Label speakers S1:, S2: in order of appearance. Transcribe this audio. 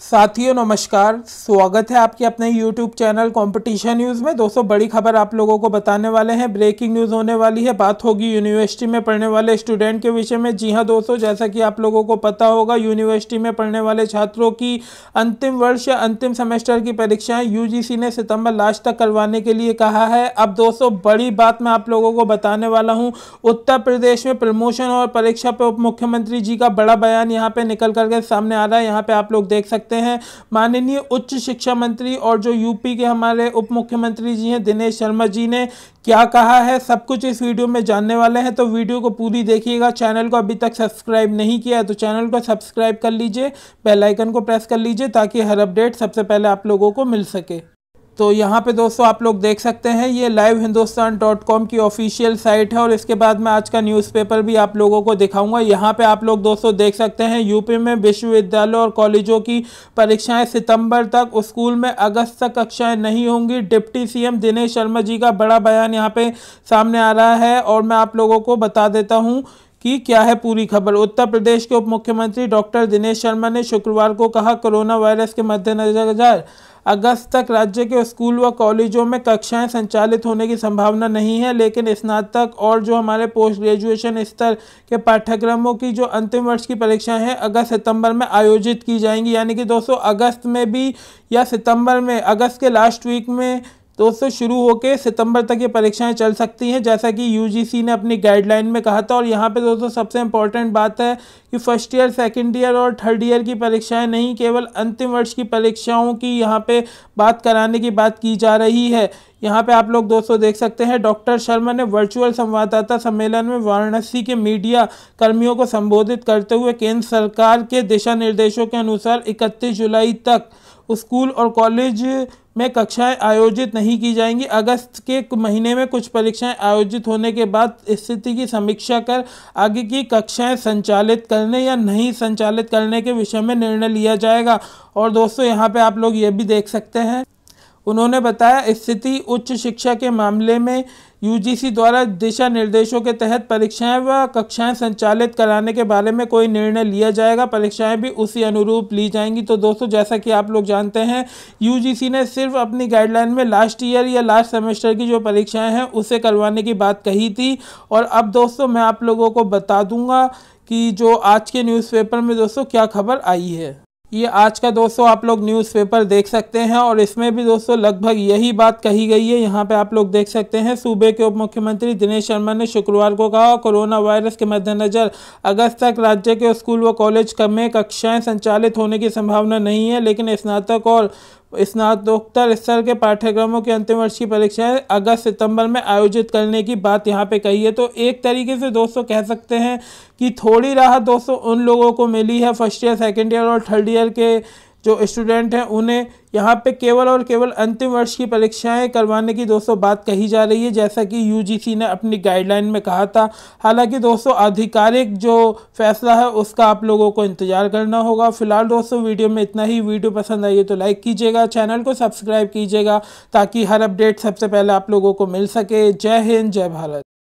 S1: साथियों नमस्कार स्वागत है आपके अपने यूट्यूब चैनल कंपटीशन न्यूज़ में दोस्तों बड़ी खबर आप लोगों को बताने वाले हैं ब्रेकिंग न्यूज़ होने वाली है बात होगी यूनिवर्सिटी में पढ़ने वाले स्टूडेंट के विषय में जी हाँ दोस्तों जैसा कि आप लोगों को पता होगा यूनिवर्सिटी में पढ़ने वाले छात्रों की अंतिम वर्ष या अंतिम सेमेस्टर की परीक्षाएँ यू ने सितम्बर लास्ट तक करवाने के लिए कहा है अब दोस्तों बड़ी बात मैं आप लोगों को बताने वाला हूँ उत्तर प्रदेश में प्रमोशन और परीक्षा पर उप मुख्यमंत्री जी का बड़ा बयान यहाँ पर निकल करके सामने आ रहा है यहाँ पर आप लोग देख सकते देखते हैं माननीय उच्च शिक्षा मंत्री और जो यूपी के हमारे उप मुख्यमंत्री जी हैं दिनेश शर्मा जी ने क्या कहा है सब कुछ इस वीडियो में जानने वाले हैं तो वीडियो को पूरी देखिएगा चैनल को अभी तक सब्सक्राइब नहीं किया है तो चैनल को सब्सक्राइब कर लीजिए बेल आइकन को प्रेस कर लीजिए ताकि हर अपडेट सबसे पहले आप लोगों को मिल सके तो यहाँ पे दोस्तों आप लोग देख सकते हैं ये लाइव हिंदुस्तान डॉट कॉम की ऑफिशियल साइट है और इसके बाद मैं आज का न्यूज़पेपर भी आप लोगों को दिखाऊंगा यहाँ पे आप लोग दोस्तों देख सकते हैं यूपी में विश्वविद्यालयों और कॉलेजों की परीक्षाएं सितंबर तक स्कूल में अगस्त तक कक्षाएं नहीं होंगी डिप्टी सी दिनेश शर्मा जी का बड़ा बयान यहाँ पर सामने आ रहा है और मैं आप लोगों को बता देता हूँ की क्या है पूरी खबर उत्तर प्रदेश के उप मुख्यमंत्री डॉक्टर दिनेश शर्मा ने शुक्रवार को कहा कोरोना वायरस के मद्देनजर अगस्त तक राज्य के स्कूल व कॉलेजों में कक्षाएं संचालित होने की संभावना नहीं है लेकिन स्नातक और जो हमारे पोस्ट ग्रेजुएशन स्तर के पाठ्यक्रमों की जो अंतिम वर्ष की परीक्षाएं हैं अगस्त सितंबर में आयोजित की जाएंगी यानी कि दोस्तों अगस्त में भी या सितंबर में अगस्त के लास्ट वीक में दोस्तों शुरू होकर सितंबर तक ये परीक्षाएं चल सकती हैं जैसा कि यूजीसी ने अपनी गाइडलाइन में कहा था और यहाँ पे दोस्तों सबसे इंपॉर्टेंट बात है कि फर्स्ट ईयर सेकंड ईयर और थर्ड ईयर की परीक्षाएं नहीं केवल अंतिम वर्ष की परीक्षाओं की यहाँ पे बात कराने की बात की जा रही है यहाँ पे आप लोग दोस्तों देख सकते हैं डॉक्टर शर्मा ने वर्चुअल संवाददाता सम्मेलन में वाराणसी के मीडिया कर्मियों को संबोधित करते हुए केंद्र सरकार के दिशा निर्देशों के अनुसार 31 जुलाई तक स्कूल और कॉलेज में कक्षाएं आयोजित नहीं की जाएंगी अगस्त के महीने में कुछ परीक्षाएं आयोजित होने के बाद स्थिति की समीक्षा कर आगे की कक्षाएं संचालित करने या नहीं संचालित करने के विषय में निर्णय लिया जाएगा और दोस्तों यहाँ पे आप लोग ये भी देख सकते हैं उन्होंने बताया स्थिति उच्च शिक्षा के मामले में यूजीसी द्वारा दिशा निर्देशों के तहत परीक्षाएं व कक्षाएं संचालित कराने के बारे में कोई निर्णय लिया जाएगा परीक्षाएं भी उसी अनुरूप ली जाएंगी तो दोस्तों जैसा कि आप लोग जानते हैं यूजीसी ने सिर्फ अपनी गाइडलाइन में लास्ट ईयर या लास्ट सेमेस्टर की जो परीक्षाएं हैं उसे करवाने की बात कही थी और अब दोस्तों मैं आप लोगों को बता दूँगा कि जो आज के न्यूज़पेपर में दोस्तों क्या खबर आई है कि आज का दोस्तों आप लोग न्यूज़पेपर देख सकते हैं और इसमें भी दोस्तों लगभग यही बात कही गई है यहाँ पे आप लोग देख सकते हैं सूबे के उप मुख्यमंत्री दिनेश शर्मा ने शुक्रवार को कहा कोरोना वायरस के मद्देनज़र अगस्त तक राज्य के स्कूल व कॉलेज में कक्षाएं संचालित होने की संभावना नहीं है लेकिन स्नातक और स्नातकोत्तर स्तर के पाठ्यक्रमों की अंतिम वर्ष की परीक्षाएं अगस्त सितंबर में आयोजित करने की बात यहाँ पे कही है तो एक तरीके से दोस्तों कह सकते हैं कि थोड़ी राहत दोस्तों उन लोगों को मिली है फर्स्ट ईयर सेकेंड ईयर और थर्ड ईयर के जो स्टूडेंट हैं उन्हें यहाँ पे केवल और केवल अंतिम वर्ष की परीक्षाएं करवाने की दोस्तों बात कही जा रही है जैसा कि यूजीसी ने अपनी गाइडलाइन में कहा था हालांकि दोस्तों आधिकारिक जो फैसला है उसका आप लोगों को इंतजार करना होगा फिलहाल दोस्तों वीडियो में इतना ही वीडियो पसंद आई है तो लाइक कीजिएगा चैनल को सब्सक्राइब कीजिएगा ताकि हर अपडेट सबसे पहले आप लोगों को मिल सके जय हिंद जय भारत